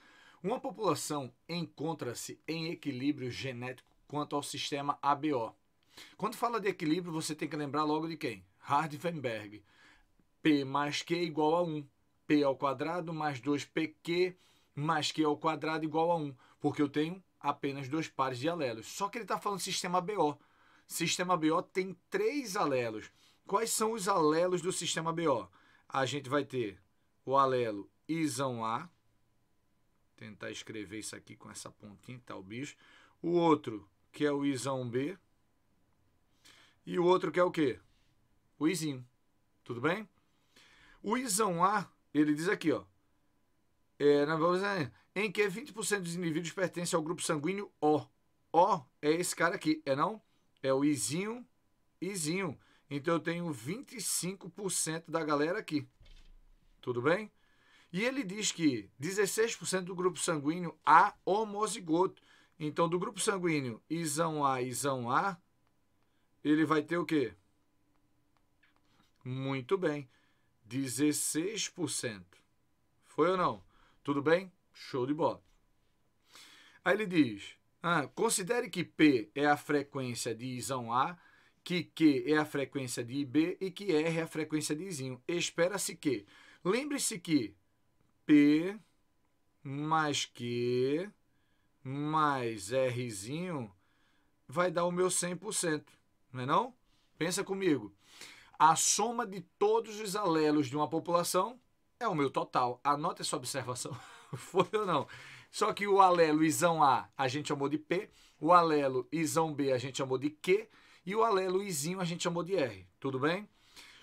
Uma população encontra-se em equilíbrio genético quanto ao sistema ABO. Quando fala de equilíbrio, você tem que lembrar logo de quem? Hardenberg. P mais Q igual a 1. P ao quadrado mais 2PQ mais Q ao quadrado igual a 1. Porque eu tenho apenas dois pares de alelos. Só que ele está falando sistema BO. Sistema BO tem três alelos. Quais são os alelos do sistema BO? a gente vai ter o alelo isão A. Tentar escrever isso aqui com essa pontinha tá o bicho. O outro, que é o isão B. E o outro que é o quê? O izinho. Tudo bem? O isão A, ele diz aqui, ó. É, é em que 20% dos indivíduos pertencem ao grupo sanguíneo O. O é esse cara aqui, é não? É o izinho, izinho. Então eu tenho 25% da galera aqui. Tudo bem? E ele diz que 16% do grupo sanguíneo A homozigoto. Então, do grupo sanguíneo isão A, isão A, ele vai ter o quê? Muito bem. 16%. Foi ou não? Tudo bem? Show de bola. Aí ele diz: ah, considere que P é a frequência de isão A que Q é a frequência de IB e que R é a frequência de Izinho. Espera-se que. Lembre-se que P mais Q mais Rzinho vai dar o meu 100%, não é não? Pensa comigo. A soma de todos os alelos de uma população é o meu total. Anota essa observação. Foi ou não? Só que o alelo isão A a gente chamou de P, o alelo isão B a gente chamou de Q, e o Alé Luizinho a gente chamou de R, tudo bem?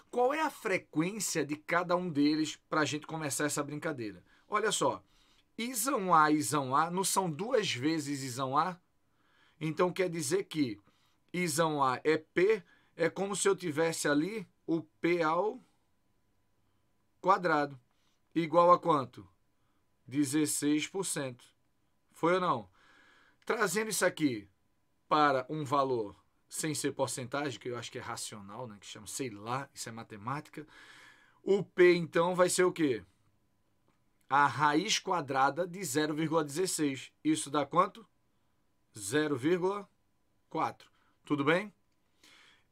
Qual é a frequência de cada um deles para a gente começar essa brincadeira? Olha só, Isão A, Isão A, não são duas vezes Isão A? Então quer dizer que Isão A é P, é como se eu tivesse ali o P ao quadrado, igual a quanto? 16%. Foi ou não? Trazendo isso aqui para um valor sem ser porcentagem, que eu acho que é racional, né? Que chama, sei lá, isso é matemática. O P, então, vai ser o quê? A raiz quadrada de 0,16. Isso dá quanto? 0,4. Tudo bem?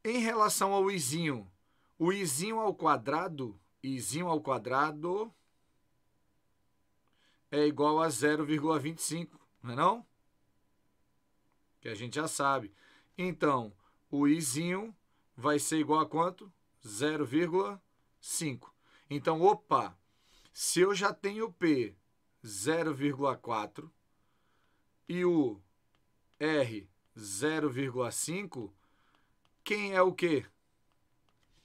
Em relação ao izinho, o izinho ao quadrado, izinho ao quadrado é igual a 0,25, não é não? Que a gente já sabe. Então, o izinho vai ser igual a quanto? 0,5. Então, opa, se eu já tenho P 0,4 e o R 0,5, quem é o Q?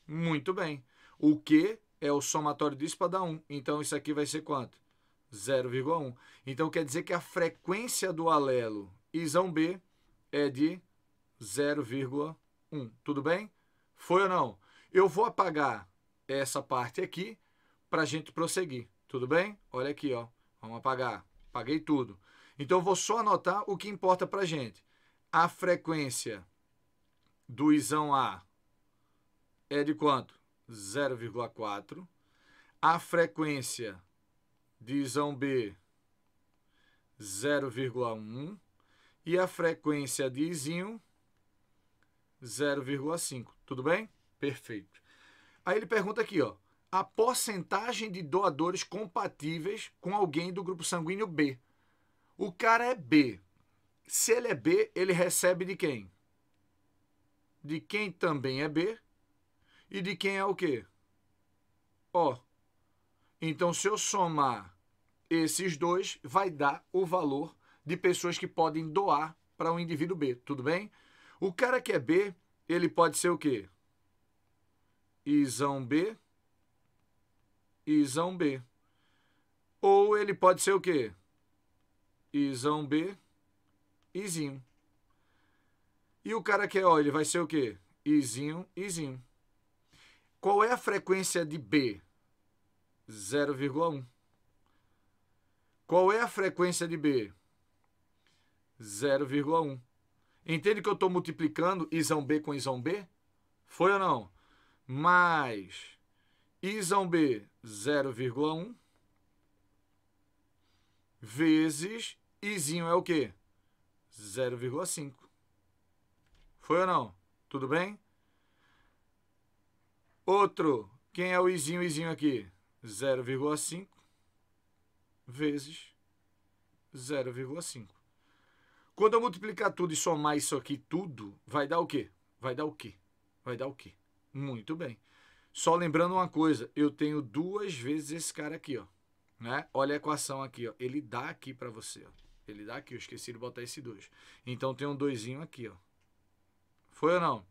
Muito bem. O Q é o somatório disso para dar 1. Então, isso aqui vai ser quanto? 0,1. Então, quer dizer que a frequência do alelo isão B é de 0,1. Tudo bem? Foi ou não? Eu vou apagar essa parte aqui para a gente prosseguir. Tudo bem? Olha aqui, ó. Vamos apagar. Apaguei tudo. Então, vou só anotar o que importa para a gente. A frequência do isão A é de quanto? 0,4. A frequência de isão B, 0,1. E a frequência de isinho, 0,5. Tudo bem? Perfeito. Aí ele pergunta aqui, ó, a porcentagem de doadores compatíveis com alguém do grupo sanguíneo B. O cara é B. Se ele é B, ele recebe de quem? De quem também é B e de quem é o quê? ó Então, se eu somar esses dois, vai dar o valor de pessoas que podem doar para o um indivíduo B, tudo bem? O cara que é B, ele pode ser o quê? Isão B, Isão B. Ou ele pode ser o quê? Isão B, Izinho. E o cara que é O, ele vai ser o quê? Izinho, Izinho. Qual é a frequência de B? 0,1. Qual é a frequência de B? 0,1. Entende que eu estou multiplicando isão B com isão B? Foi ou não? Mais isão B 0,1 vezes izinho é o quê? 0,5. Foi ou não? Tudo bem? Outro, quem é o izinho, izinho aqui? 0,5 vezes 0,5. Quando eu multiplicar tudo e somar isso aqui tudo, vai dar o quê? Vai dar o quê? Vai dar o quê? Muito bem. Só lembrando uma coisa, eu tenho duas vezes esse cara aqui, ó. Né? Olha a equação aqui, ó. Ele dá aqui para você, ó. Ele dá aqui, eu esqueci de botar esse 2. Então tem um 2 aqui, ó. Foi ou não?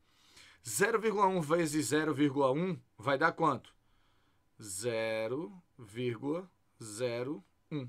0,1 vezes 0,1 vai dar quanto? 0,01.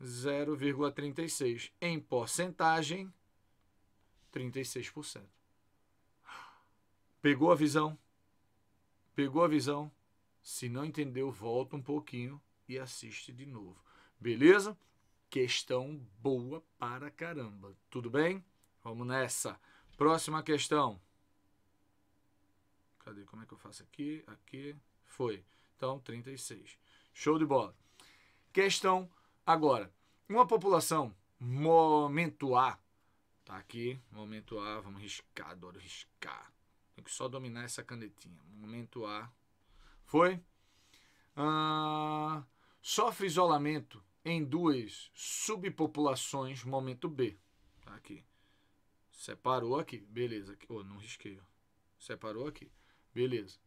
0,36. Em porcentagem, 36%. Pegou a visão? Pegou a visão? Se não entendeu, volta um pouquinho e assiste de novo. Beleza? Questão boa para caramba. Tudo bem? Vamos nessa. Próxima questão. Cadê? Como é que eu faço aqui? Aqui. Foi. Então, 36. Show de bola. Questão Agora, uma população momento A, tá aqui, momento A, vamos riscar, adoro riscar. Tem que só dominar essa canetinha. Momento A. Foi? Ah, sofre isolamento em duas subpopulações, momento B. Tá aqui. Separou aqui, beleza. Aqui. Oh, não risquei. Separou aqui, beleza.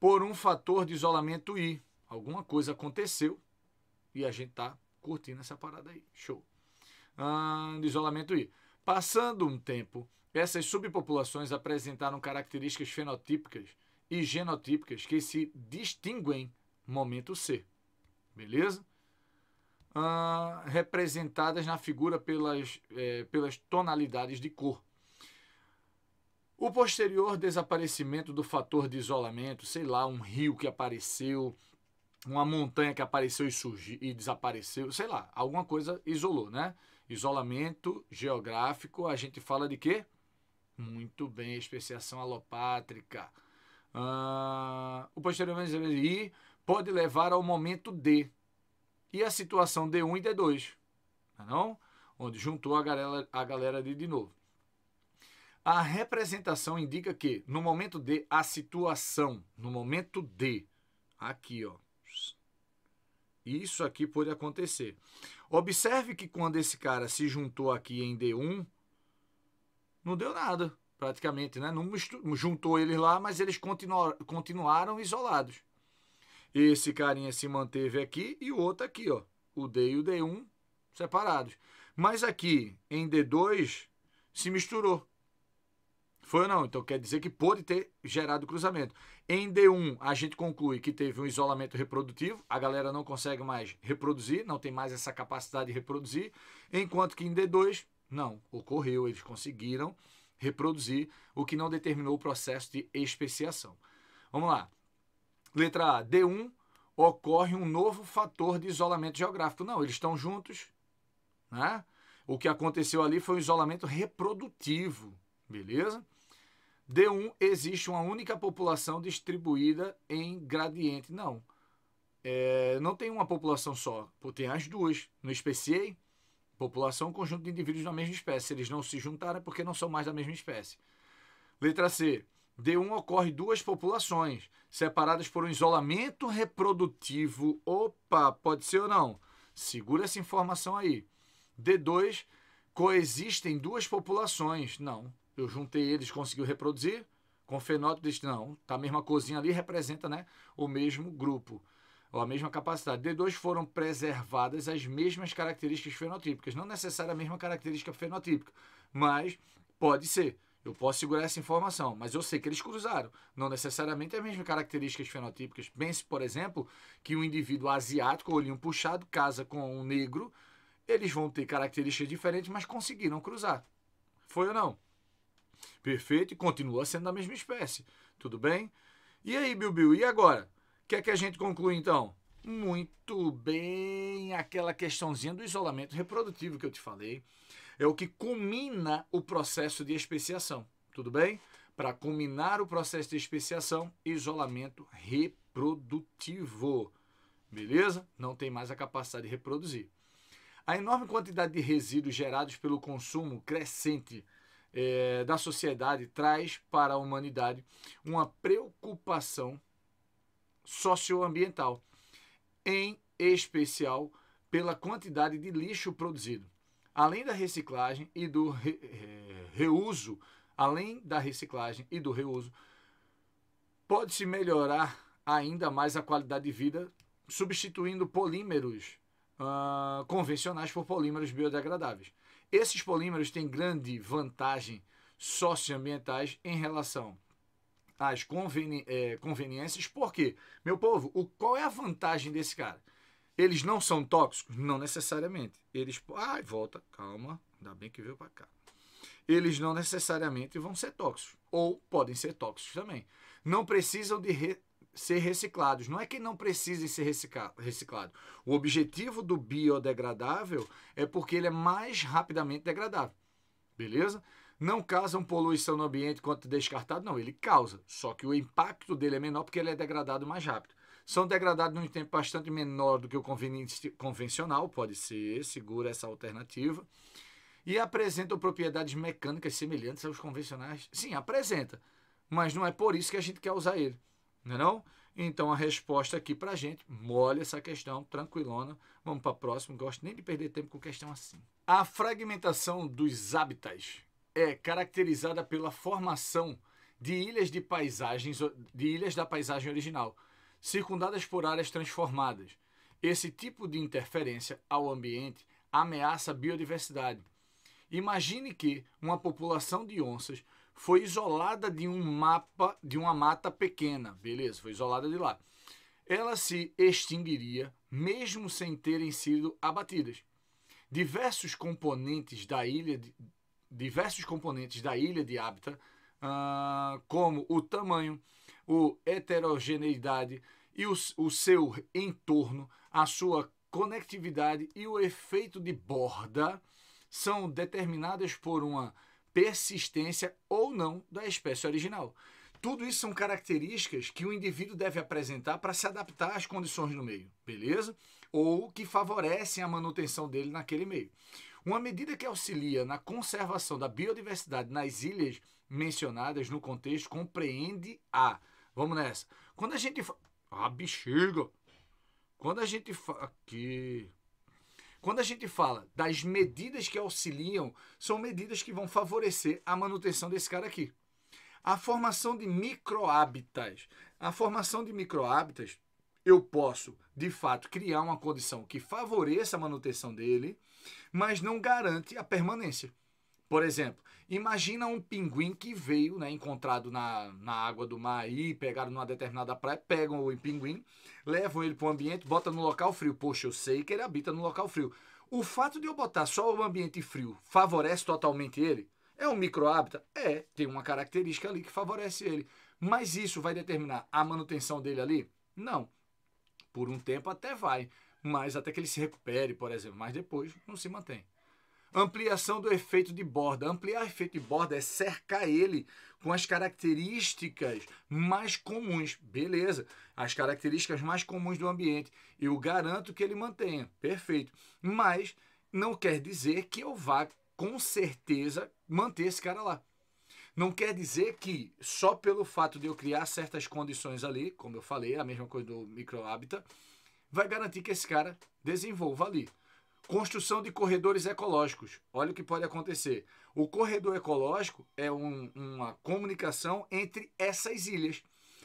Por um fator de isolamento I. Alguma coisa aconteceu e a gente tá curtindo essa parada aí. Show. Ah, de isolamento I. Passando um tempo, essas subpopulações apresentaram características fenotípicas e genotípicas que se distinguem momento C. Beleza? Ah, representadas na figura pelas, é, pelas tonalidades de cor. O posterior desaparecimento do fator de isolamento, sei lá, um rio que apareceu, uma montanha que apareceu e, surgiu, e desapareceu, sei lá, alguma coisa isolou, né? Isolamento geográfico, a gente fala de quê? Muito bem, especiação alopátrica. Ah, o posteriormente I pode levar ao momento D. E a situação D1 e D2, não, é não? Onde juntou a galera, a galera ali de novo. A representação indica que, no momento D, a situação, no momento D, aqui, ó, isso aqui pode acontecer. Observe que quando esse cara se juntou aqui em D1, não deu nada, praticamente, né? Não juntou eles lá, mas eles continuaram isolados. Esse carinha se manteve aqui e o outro aqui, ó. O D e o D1 separados. Mas aqui em D2 se misturou. Foi ou não? Então quer dizer que pode ter gerado cruzamento. Em D1, a gente conclui que teve um isolamento reprodutivo, a galera não consegue mais reproduzir, não tem mais essa capacidade de reproduzir, enquanto que em D2, não, ocorreu, eles conseguiram reproduzir, o que não determinou o processo de especiação. Vamos lá. Letra A, D1, ocorre um novo fator de isolamento geográfico. Não, eles estão juntos, né? O que aconteceu ali foi um isolamento reprodutivo, beleza? D1 existe uma única população distribuída em gradiente. Não. É, não tem uma população só. Tem as duas. No especiei, população, conjunto de indivíduos da mesma espécie. Eles não se juntaram porque não são mais da mesma espécie. Letra C. D1 ocorre duas populações, separadas por um isolamento reprodutivo. Opa, pode ser ou não? Segura essa informação aí. D2, coexistem duas populações. Não, eu juntei eles, conseguiu reproduzir. Com fenótipo, disse, não, tá a mesma cozinha ali, representa né, o mesmo grupo, ou a mesma capacidade. D2 foram preservadas as mesmas características fenotípicas, não necessariamente a mesma característica fenotípica, mas pode ser. Eu posso segurar essa informação, mas eu sei que eles cruzaram. Não necessariamente as mesmas características fenotípicas. Pense, por exemplo, que um indivíduo asiático, olhinho puxado, casa com um negro, eles vão ter características diferentes, mas conseguiram cruzar. Foi ou não? Perfeito? E continua sendo da mesma espécie. Tudo bem? E aí, Bilbil, e agora? O que é que a gente conclui então? Muito bem, aquela questãozinha do isolamento reprodutivo que eu te falei é o que culmina o processo de especiação. Tudo bem? Para culminar o processo de especiação, isolamento reprodutivo. Beleza? Não tem mais a capacidade de reproduzir. A enorme quantidade de resíduos gerados pelo consumo crescente é, da sociedade traz para a humanidade uma preocupação socioambiental, em especial pela quantidade de lixo produzido. Além da reciclagem e do re, reuso, além da reciclagem e do reuso, pode-se melhorar ainda mais a qualidade de vida substituindo polímeros uh, convencionais por polímeros biodegradáveis. Esses polímeros têm grande vantagem socioambientais em relação às conveni é, conveniências. Por quê? Meu povo, o, qual é a vantagem desse cara? Eles não são tóxicos? Não necessariamente. Eles. Ai, volta, calma, ainda bem que veio para cá. Eles não necessariamente vão ser tóxicos, ou podem ser tóxicos também. Não precisam de re ser reciclados. Não é que não precisem ser reciclados. O objetivo do biodegradável é porque ele é mais rapidamente degradável. Beleza? Não causam poluição no ambiente quanto descartado, não. Ele causa. Só que o impacto dele é menor porque ele é degradado mais rápido. São degradados num tempo bastante menor do que o convencional, pode ser, segura essa alternativa. E apresentam propriedades mecânicas semelhantes aos convencionais. Sim, apresenta. Mas não é por isso que a gente quer usar ele. Não é não? Então a resposta aqui para a gente, molha essa questão, tranquilona. Vamos para a próxima, não gosto nem de perder tempo com questão assim. A fragmentação dos hábitats é caracterizada pela formação de ilhas de paisagens, de ilhas da paisagem original, circundadas por áreas transformadas. Esse tipo de interferência ao ambiente ameaça a biodiversidade. Imagine que uma população de onças foi isolada de um mapa, de uma mata pequena, beleza? Foi isolada de lá. Ela se extinguiria mesmo sem terem sido abatidas. Diversos componentes da ilha, de, diversos componentes da ilha de Hábitat, uh, ah, como o tamanho, o heterogeneidade e o, o seu entorno, a sua conectividade e o efeito de borda, são determinadas por uma persistência ou não da espécie original. Tudo isso são características que o indivíduo deve apresentar para se adaptar às condições no meio, beleza? Ou que favorecem a manutenção dele naquele meio. Uma medida que auxilia na conservação da biodiversidade nas ilhas mencionadas no contexto compreende a. Vamos nessa. Quando a gente. Fa... A ah, bexiga! Quando a gente. Fa... Aqui. Quando a gente fala das medidas que auxiliam, são medidas que vão favorecer a manutenção desse cara aqui. A formação de microhábitats. A formação de microhábitats, eu posso, de fato, criar uma condição que favoreça a manutenção dele, mas não garante a permanência. Por exemplo, imagina um pinguim que veio, né, encontrado na, na água do mar aí, pegaram numa determinada praia, pegam o pinguim, levam ele para o ambiente, botam no local frio. Poxa, eu sei que ele habita no local frio. O fato de eu botar só o ambiente frio favorece totalmente ele? É um micro-hábito? É, tem uma característica ali que favorece ele. Mas isso vai determinar a manutenção dele ali? Não. Por um tempo até vai, mas até que ele se recupere, por exemplo, mas depois não se mantém. Ampliação do efeito de borda. Ampliar o efeito de borda é cercar ele com as características mais comuns. Beleza, as características mais comuns do ambiente. Eu garanto que ele mantenha, perfeito. Mas não quer dizer que eu vá, com certeza, manter esse cara lá. Não quer dizer que só pelo fato de eu criar certas condições ali, como eu falei, a mesma coisa do microhabitat, vai garantir que esse cara desenvolva ali. Construção de corredores ecológicos. Olha o que pode acontecer. O corredor ecológico é um, uma comunicação entre essas ilhas.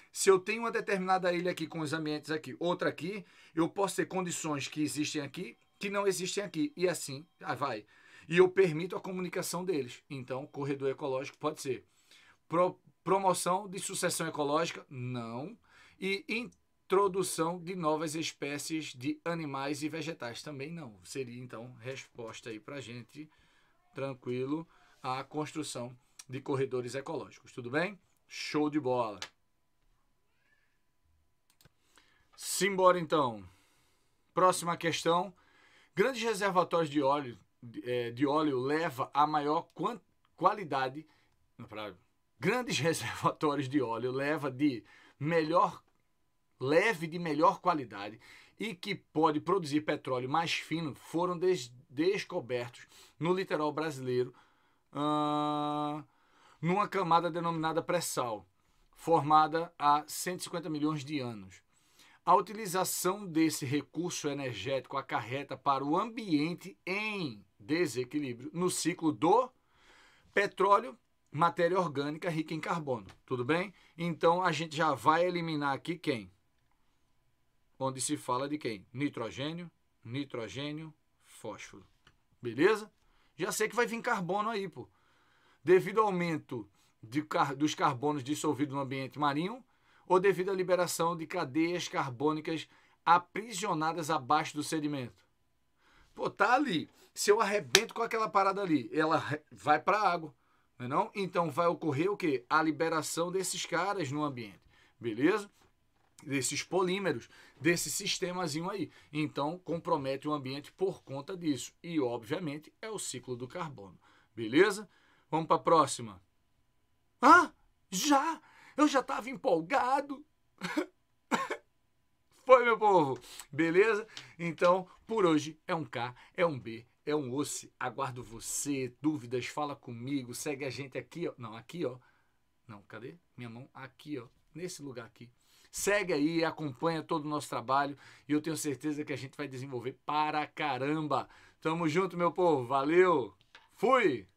Se eu tenho uma determinada ilha aqui com os ambientes aqui, outra aqui, eu posso ter condições que existem aqui, que não existem aqui. E assim ah, vai. E eu permito a comunicação deles. Então, corredor ecológico pode ser. Pro, promoção de sucessão ecológica? Não. E introdução de novas espécies de animais e vegetais. Também não. Seria então resposta aí para gente, tranquilo, a construção de corredores ecológicos. Tudo bem? Show de bola! Simbora então. Próxima questão. Grandes reservatórios de óleo, de é, óleo leva a maior qualidade. Grandes reservatórios de óleo leva de melhor leve de melhor qualidade e que pode produzir petróleo mais fino foram des descobertos no litoral brasileiro uh, numa camada denominada pré-sal, formada há 150 milhões de anos. A utilização desse recurso energético acarreta para o ambiente em desequilíbrio no ciclo do petróleo, matéria orgânica rica em carbono. Tudo bem? Então a gente já vai eliminar aqui quem? onde se fala de quem? Nitrogênio, nitrogênio, fósforo. Beleza? Já sei que vai vir carbono aí, pô. Devido ao aumento de, dos carbonos dissolvidos no ambiente marinho ou devido à liberação de cadeias carbônicas aprisionadas abaixo do sedimento. Pô, tá ali. Se eu arrebento com aquela parada ali, ela vai para a água, não, é não Então vai ocorrer o quê? A liberação desses caras no ambiente. Beleza? desses polímeros, desse sistemazinho aí. Então, compromete o ambiente por conta disso. E, obviamente, é o ciclo do carbono. Beleza? Vamos para a próxima. Ah, já! Eu já estava empolgado. Foi, meu povo. Beleza? Então, por hoje é um K, é um B, é um osso. Aguardo você. Dúvidas, fala comigo. Segue a gente aqui, ó. Não, aqui, ó. Não, cadê? Minha mão aqui, ó. Nesse lugar aqui. Segue aí, acompanha todo o nosso trabalho e eu tenho certeza que a gente vai desenvolver para caramba. Tamo junto, meu povo. Valeu. Fui.